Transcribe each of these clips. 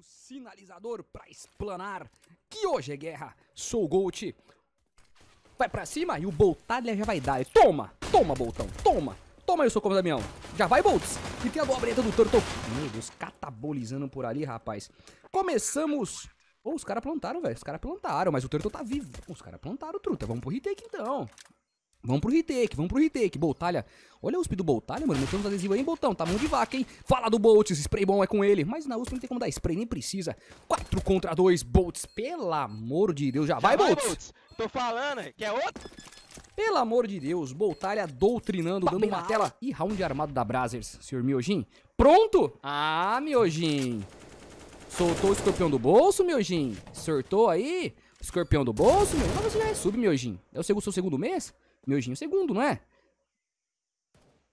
o sinalizador para explanar que hoje é guerra. Sou o Gold. Vai para cima e o Boltalha já vai dar. Toma, toma, Boltão, toma. Toma aí o socorro, Damião. Já vai, Boltz. E tem a dobreta do Turtle. Meu Deus, catabolizando por ali, rapaz. Começamos... oh, os caras plantaram, velho. Os caras plantaram, mas o Turtle tá vivo. os caras plantaram, truta. Vamos pro retake, então. Vamos pro retake, vamos pro retake. Boltalha. Olha a USP do Boltalha, mano. Meteu uns adesivos aí, Boltão. Tá mão de vaca, hein? Fala do Boltz. Spray bom é com ele. Mas na USP não tem como dar spray, nem precisa. 4 contra 2, Boltz. Pelo amor de Deus. Já, Já vai, vai Boltz. Boltz. Tô falando, que é outro? Pelo amor de Deus. Boltalha doutrinando, dando uma tela. E round armado da Brazers, senhor Miojin. Pronto? Ah, Miojin. Soltou o escorpião do bolso, Miojin. Sortou aí. Escorpião do bolso, meu. Mas você já é sub, Miojin. É o seu segundo mês? Meujinho, segundo, não é?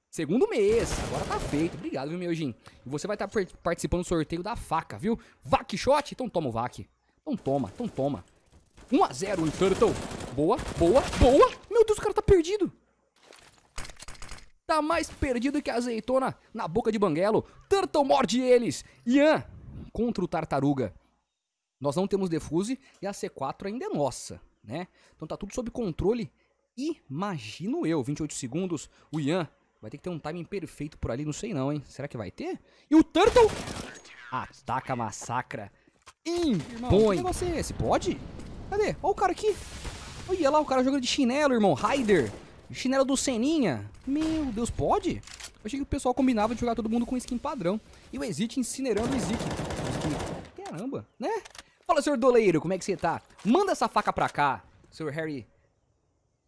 Segundo mês, agora tá feito. Obrigado, viu, Meujinho. E você vai estar tá participando do sorteio da faca, viu? Vac shot? Então toma o vac. Então toma, então toma. 1x0, Turtle. Boa, boa, boa. Meu Deus, o cara tá perdido. Tá mais perdido que a azeitona na boca de banguelo. Turtle morde eles. Ian contra o Tartaruga. Nós não temos defuse e a C4 ainda é nossa, né? Então tá tudo sob controle Imagino eu, 28 segundos, o Ian vai ter que ter um timing perfeito por ali, não sei não, hein? Será que vai ter? E o Turtle ataca, massacra, impõe. Irmão, que é esse? Pode? Cadê? Olha o cara aqui. Olha lá, o cara jogando de chinelo, irmão. Rider. Chinelo do Seninha. Meu Deus, pode? Eu achei que o pessoal combinava de jogar todo mundo com skin padrão. E o Exit incinerando o Ezik. Caramba, né? Fala, senhor doleiro, como é que você tá? Manda essa faca pra cá, senhor Harry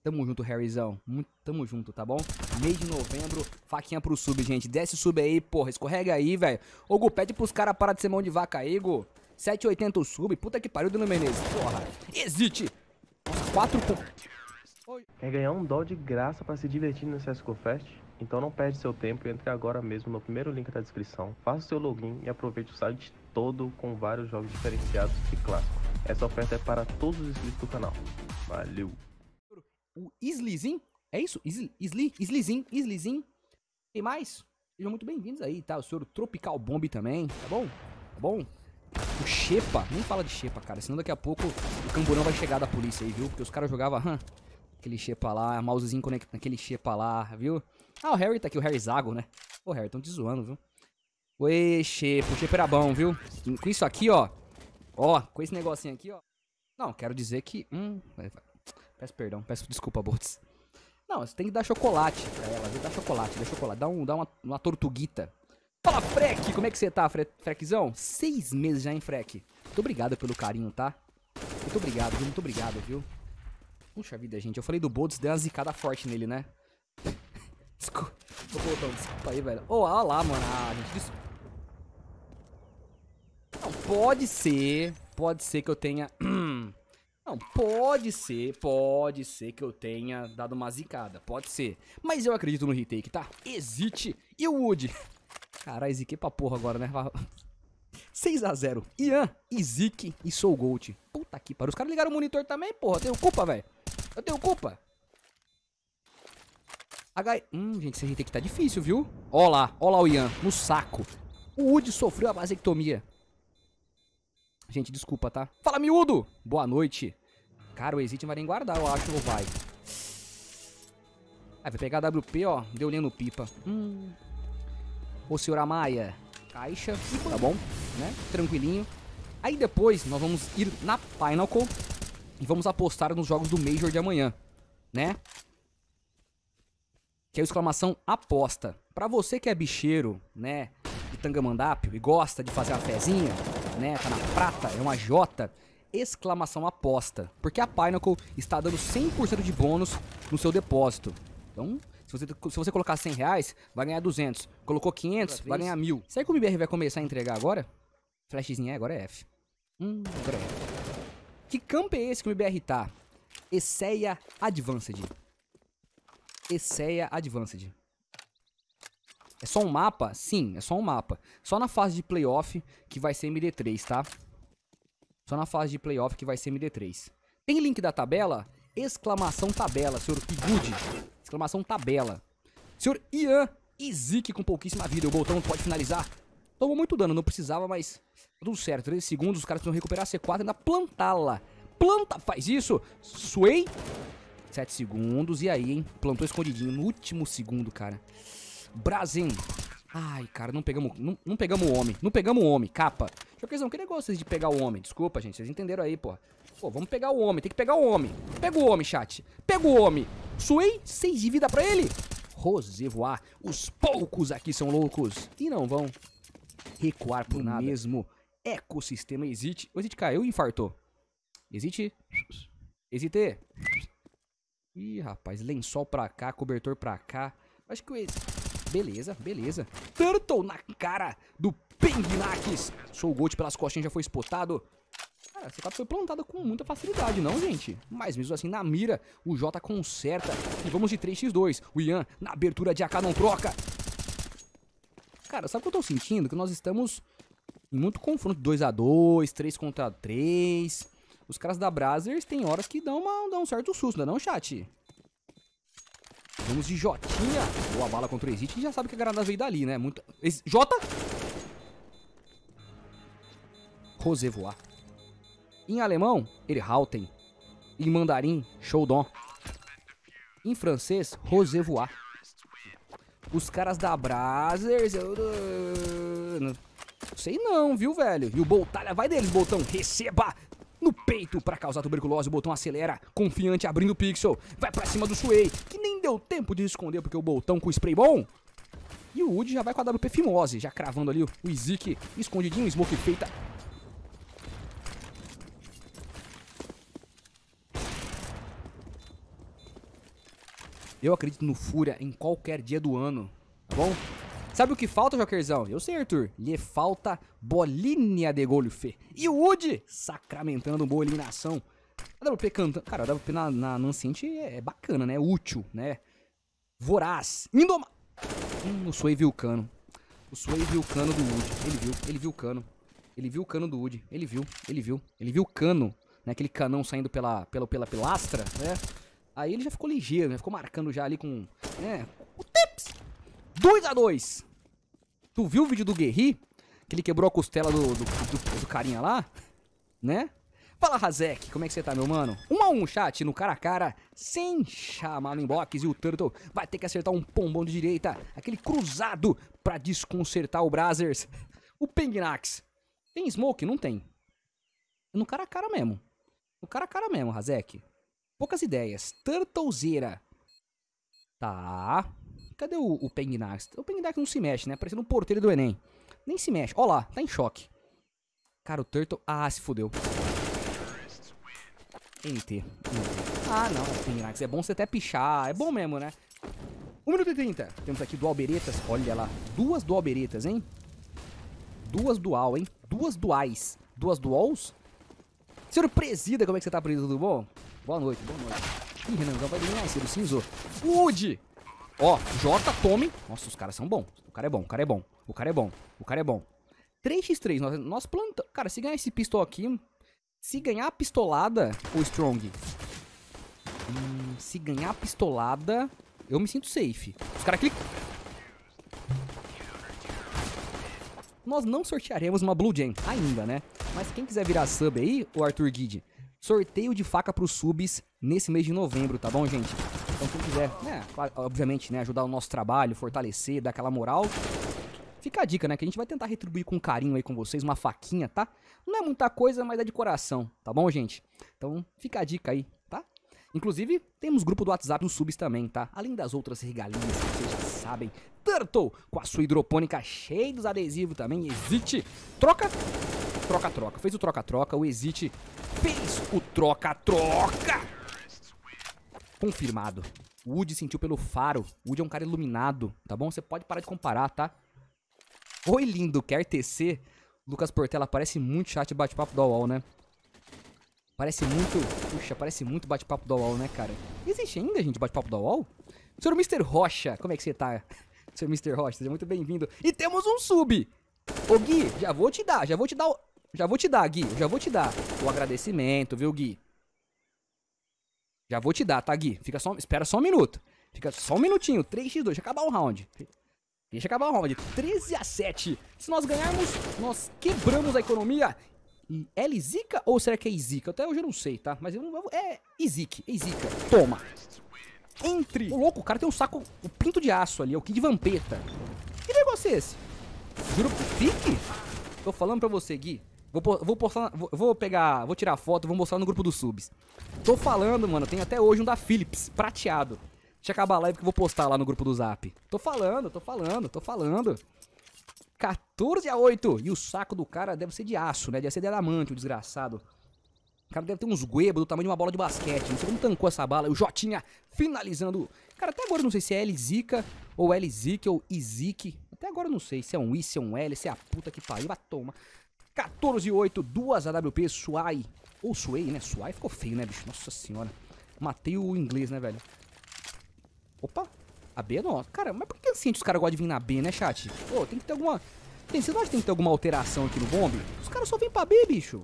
Tamo junto, Harryzão. Tamo junto, tá bom? Mês de novembro, faquinha pro sub, gente. Desce sub aí, porra. Escorrega aí, velho. Ô, Gu, pede pros caras parar de ser mão de vaca aí, Gu. 780 o sub. Puta que pariu, Dino Menezes. Porra. Existe. Nossa, 4 Quer ganhar um dó de graça para se divertir no CSGO Fest? Então não perde seu tempo e entre agora mesmo no primeiro link da descrição. Faça seu login e aproveite o site todo com vários jogos diferenciados e clássicos. Essa oferta é para todos os inscritos do canal. Valeu! o Slizin. É isso? Isli, Slizin, Slizin. E mais? Sejam muito bem-vindos aí, tá? O senhor Tropical Bomb também, tá bom? Tá bom? O Shepa, nem fala de Shepa, cara, senão daqui a pouco o camburão vai chegar da polícia aí, viu? Porque os caras jogavam hum, aquele Shepa lá, mousezinho conectado naquele Shepa lá, viu? Ah, o Harry tá aqui, o Harry Zago, né? Pô, Harry, tão te zoando, viu? Oi, Shepa, o Shepa era bom, viu? Com isso aqui, ó, ó, com esse negocinho aqui, ó. Não, quero dizer que, hum, Peço perdão, peço desculpa, Bots. Não, você tem que dar chocolate pra ela, Dá chocolate, dá chocolate. Dá, um, dá uma, uma tortuguita. Fala, Freck! Como é que você tá, fre Freckzão? Seis meses já, hein, Freck? Muito obrigado pelo carinho, tá? Muito obrigado, viu? Muito obrigado, viu? Puxa vida, gente. Eu falei do Boltz, deu uma zicada forte nele, né? Desculpa. Ô, um desculpa aí, velho. Ô, oh, olha lá, mano. Ah, gente, Não, pode ser. Pode ser que eu tenha... Não, pode ser, pode ser que eu tenha dado uma zicada, pode ser. Mas eu acredito no retake, tá? Exite e o Wood. Caralho, ziquei pra porra agora, né? 6x0. Ian, Izik e Soul Gold. Puta que pariu. Os caras ligaram o monitor também, porra. Eu tenho culpa, velho. Eu tenho culpa. H... Hum, gente, esse retake tá difícil, viu? Ó lá, ó lá o Ian, no saco. O Wood sofreu a vasectomia. Gente, desculpa, tá? Fala, miúdo! Boa noite. Cara, o Exit vai nem guardar, eu acho, ou vai. Aí ah, vai pegar a WP, ó. Deu linha no pipa. Hum. Ô, senhor Amaya. Caixa. Tá bom, né? Tranquilinho. Aí depois nós vamos ir na Pinnacle e vamos apostar nos jogos do Major de amanhã, né? Que é a exclamação aposta. Pra você que é bicheiro, né? De Tangamandapio e gosta de fazer uma fezinha, né? Tá na prata, é uma Jota exclamação aposta, porque a Pinnacle está dando 100% de bônus no seu depósito. Então, se você, se você colocar 100 reais, vai ganhar 200. Colocou 500, vai ganhar 1000. Será que o MBR vai começar a entregar agora? Flashzinho é, agora é F. Hum, agora é F. Que campo é esse que o MBR tá? Esseia Advanced. Esseia Advanced. É só um mapa? Sim, é só um mapa. Só na fase de playoff que vai ser MD3, tá? Só na fase de playoff que vai ser MD3. Tem link da tabela? Exclamação tabela, senhor Igud. Exclamação tabela. Senhor Ian Izik com pouquíssima vida. O Boltão pode finalizar. Tomou muito dano, não precisava, mas tudo certo. 13 segundos, os caras precisam recuperar a C4 e ainda plantá-la. Planta, faz isso. Sway. 7 segundos. E aí, hein? Plantou escondidinho no último segundo, cara. Brazen. Ai, cara, não pegamos, não, não pegamos o homem. Não pegamos o homem. Capa que negócio de pegar o homem. Desculpa, gente. Vocês entenderam aí, pô. Pô, vamos pegar o homem. Tem que pegar o homem. Pega o homem, chat. Pega o homem. Suei seis de vida pra ele. Rosevoar. Os poucos aqui são loucos. E não vão recuar pro nada. mesmo ecossistema Exit. O Exit caiu e infartou. Exit. Exite. Ih, rapaz. Lençol pra cá, cobertor pra cá. Acho que o Exit... Beleza, beleza. Turtle na cara do Pengnax. Sou o Gold pelas costinhas, já foi espotado. Cara, essa capa foi plantada com muita facilidade, não, gente? Mas mesmo assim, na mira, o Jota conserta. E vamos de 3x2. O Ian, na abertura de AK, não troca. Cara, sabe o que eu tô sentindo? Que nós estamos em muito confronto 2x2, 3 contra 3. Os caras da Brazzers têm horas que dão, uma, dão um certo susto, não é não, chat? Vamos de Jotinha. Boa bala contra o Exit. A gente já sabe que a granada veio dali, né? Muito... Jota! Rosevoar. Em alemão, Erhalten. Em mandarim, Shoudon. Em francês, Rosevoar. Os caras da Brazers. Eu... Não sei não, viu, velho? E o Boltalha vai deles, Boltão. Receba! No peito para causar tuberculose, o botão acelera, confiante abrindo o pixel. Vai para cima do Shuei, que nem deu tempo de esconder porque o botão com spray bom. E o Wood já vai com a WP Fimose, já cravando ali o Izik, escondidinho, smoke feita Eu acredito no Fúria em qualquer dia do ano, tá bom? Sabe o que falta, Jokerzão? Eu sei, Arthur. Lhe falta bolinha de golfe. E o Woody sacramentando boa eliminação. A WP cantando. Cara, a WP na, na, no Ancient é, é bacana, né? É útil, né? Voraz. Indoma... Hum, o Sway viu o cano. O Sway viu o cano do Woody. Ele viu, ele viu o cano. Ele viu o cano do Woody. Ele viu, ele viu. Ele viu o cano, né? Aquele canão saindo pela, pela, pela pilastra, né? Aí ele já ficou ligeiro, né? ficou marcando já ali com... Né? O Teps! 2x2! Tu viu o vídeo do Guerri? Que ele quebrou a costela do, do, do, do carinha lá? Né? Fala, Razek, como é que você tá, meu mano? Um a um, chat, no cara a cara, sem chamar no inbox. E o Turtle vai ter que acertar um pombão de direita, aquele cruzado pra desconcertar o Brazzers. O Pengnax. Tem smoke? Não tem. É no cara a cara mesmo. No cara a cara mesmo, Razek. Poucas ideias. Turtlezeira. Tá. Cadê o, o Penguinax? O pengnax não se mexe, né? Parecendo um porteiro do Enem. Nem se mexe. Ó lá, tá em choque. Cara, o Turtle... Ah, se fodeu. NT. Ah, não. pengnax é bom você até pichar. É bom mesmo, né? 1 minuto e 30. Temos aqui dual beretas. Olha lá. Duas dual beretas, hein? Duas dual, hein? Duas duais. Duas duals? Senhor Presida, como é que você tá, Presida? Tudo bom? Boa noite, boa noite. Ih, Renanzão vai dominar esse, do cinzou. Wood! Ó, Jota, tome. Nossa, os caras são bons. O cara é bom, o cara é bom. O cara é bom, o cara é bom. 3x3, nós, nós plantamos. Cara, se ganhar esse pistol aqui. Se ganhar a pistolada, o Strong. Hum, se ganhar a pistolada, eu me sinto safe. Os caras clicam. Nós não sortearemos uma Blue Jam ainda, né? Mas quem quiser virar sub aí, o Arthur Guide, sorteio de faca para os subs nesse mês de novembro, tá bom, gente? Então quem quiser, né, obviamente, né, ajudar o nosso trabalho, fortalecer, dar aquela moral, fica a dica, né, que a gente vai tentar retribuir com carinho aí com vocês, uma faquinha, tá? Não é muita coisa, mas é de coração, tá bom, gente? Então fica a dica aí, tá? Inclusive, temos grupo do WhatsApp dos subs também, tá? Além das outras regalias que vocês já sabem. Turtle, com a sua hidropônica cheia dos adesivos também, existe. Troca troca-troca. Fez o troca-troca, o Exit fez o troca-troca! Confirmado. O Woody sentiu pelo faro. O Woody é um cara iluminado, tá bom? Você pode parar de comparar, tá? Oi, lindo, quer TC? Lucas Portela parece muito chat bate-papo do UOL, né? Parece muito... Puxa, parece muito bate-papo do UOL, né, cara? Existe ainda, gente, bate-papo do UOL? Senhor Mr. Rocha, como é que você tá? Senhor Mr. Rocha, seja muito bem-vindo. E temos um sub! Ô Gui, já vou te dar, já vou te dar o já vou te dar, Gui. Já vou te dar o agradecimento, viu, Gui? Já vou te dar, tá, Gui? Fica só, espera só um minuto. Fica só um minutinho. 3x2. Deixa acabar o round. Deixa acabar o round. 13 a 7. Se nós ganharmos, nós quebramos a economia. É Zica ou será que é Izica? Até hoje eu não sei, tá? Mas eu não, é Izique, Izica. É Toma. Entre. O louco, o cara tem um saco, o um pinto de aço ali, é o Kid Vampeta. Que negócio é esse? Juro, pique? Tô falando pra você, Gui. Vou, vou postar, vou, vou pegar, vou tirar foto, vou mostrar no grupo dos subs. Tô falando, mano, tem até hoje um da Philips, prateado. Deixa acabar a live que eu vou postar lá no grupo do Zap. Tô falando, tô falando, tô falando. 14 a 8. E o saco do cara deve ser de aço, né? Deve ser de adamante, o desgraçado. O cara deve ter uns guebos do tamanho de uma bola de basquete. Não sei como tancou essa bala. E o Jotinha finalizando. Cara, até agora eu não sei se é Lzica ou Lzica ou Izic Até agora eu não sei se é um I, se é um L, se é a puta que pariu. Vai toma 14,8, duas AWP, Suai. Ou Suei, né? Suai ficou feio, né, bicho? Nossa senhora. Matei o inglês, né, velho? Opa, a B é nossa. Cara, mas por que assim os caras gostam de vir na B, né, chat? Pô, tem que ter alguma... Tem, você não acha que tem que ter alguma alteração aqui no bomb? Os caras só vêm pra B, bicho.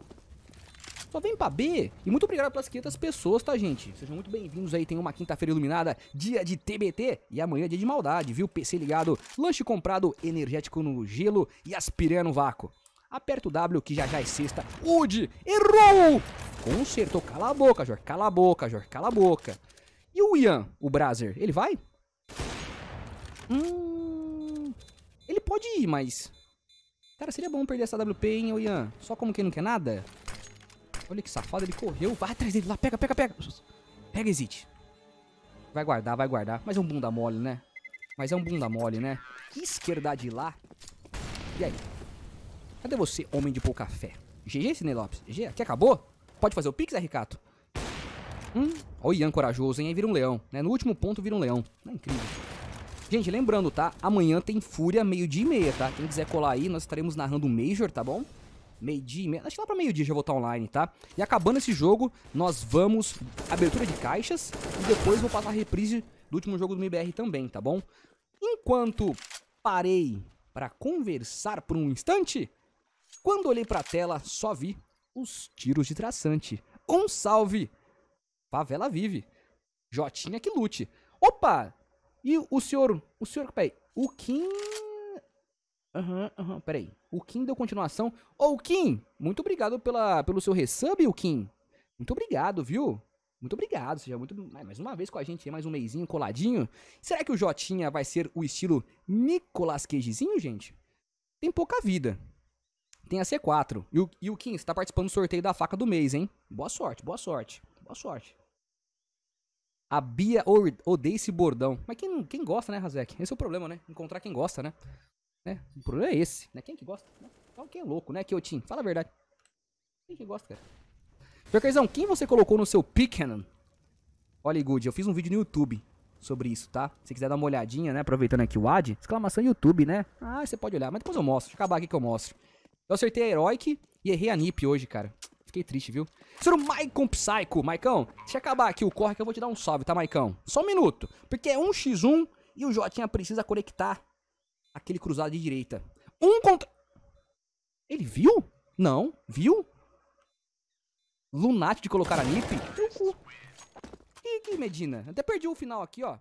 Só vem pra B. E muito obrigado pelas 500 pessoas, tá, gente? Sejam muito bem-vindos aí. Tem uma quinta-feira iluminada, dia de TBT. E amanhã é dia de maldade, viu? PC ligado, lanche comprado, energético no gelo e aspirando no vácuo. Aperta o W que já já é sexta. Wood, errou! Consertou. Cala a boca, Jorge. Cala a boca, Jorge. Cala a boca. E o Ian, o Brazer, ele vai? Hum... Ele pode ir, mas... Cara, seria bom perder essa WP, hein, o Ian? Só como quem não quer nada? Olha que safado, ele correu. Vai atrás dele lá, pega, pega, pega. Pega, Exit. Vai guardar, vai guardar. Mas é um bunda mole, né? Mas é um bunda mole, né? Que esquerda de lá. E aí? Cadê você, homem de pouca fé? GG, Cine Lopes? GG? Aqui acabou? Pode fazer o Pix, é, Ricato? Hum, olha o Ian corajoso, hein? Aí vira um leão, né? No último ponto vira um leão. Não é incrível. Gente, lembrando, tá? Amanhã tem Fúria, meio-dia e meia, tá? Quem quiser colar aí, nós estaremos narrando o Major, tá bom? Meio-dia e meia. Acho que lá pra meio-dia já vou estar online, tá? E acabando esse jogo, nós vamos abertura de caixas e depois vou passar a reprise do último jogo do MBR também, tá bom? Enquanto parei para conversar por um instante, quando olhei para a tela, só vi os tiros de traçante. Um salve! Favela vive. Jotinha que lute. Opa! E o senhor... O senhor... Peraí. O Kim... Aham, uhum, aham, uhum, peraí. O Kim deu continuação. Ô, oh, Kim! Muito obrigado pela, pelo seu resub, o Kim. Muito obrigado, viu? Muito obrigado, seja muito. Mais uma vez com a gente, mais um meizinho coladinho. Será que o Jotinha vai ser o estilo Nicolas Cagezinho, gente? Tem pouca vida. Tem a C4. E o, e o Kim, você tá participando do sorteio da faca do mês, hein? Boa sorte, boa sorte. Boa sorte. A Bia odeia esse bordão. Mas quem, quem gosta, né, Razek? Esse é o problema, né? Encontrar quem gosta, né? né? O problema é esse, né? Quem que gosta? Não, né? é quem é louco, né, Kiotin? Fala a verdade. Quem que gosta, cara? Percaizão, quem você colocou no seu Pikanon? Olha, Good, eu fiz um vídeo no YouTube sobre isso, tá? Se quiser dar uma olhadinha, né? Aproveitando aqui o ad, exclamação YouTube, né? Ah, você pode olhar, mas depois eu mostro. Deixa eu acabar aqui que eu mostro. Eu acertei a Heroic e errei a Nip hoje, cara. Fiquei triste, viu? Ser o Maicon Psycho. Maicão, deixa acabar aqui o corre que eu vou te dar um salve, tá, Maicão? Só um minuto. Porque é 1x1 e o Jotinha precisa conectar aquele cruzado de direita. Um contra... Ele viu? Não. Viu? Lunatic de colocar a Nip? Que, que Medina? Até perdi o final aqui, ó.